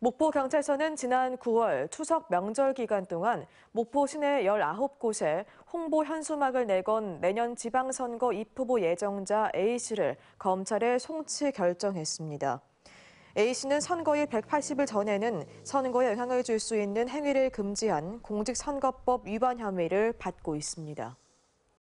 목포경찰서는 지난 9월 추석 명절 기간 동안 목포 시내 19곳에 홍보 현수막을 내건 내년 지방선거 입후보 예정자 A씨를 검찰에 송치 결정했습니다. A씨는 선거일 180일 전에는 선거에 영향을 줄 수 있는 행위를 금지한 공직선거법 위반 혐의를 받고 있습니다.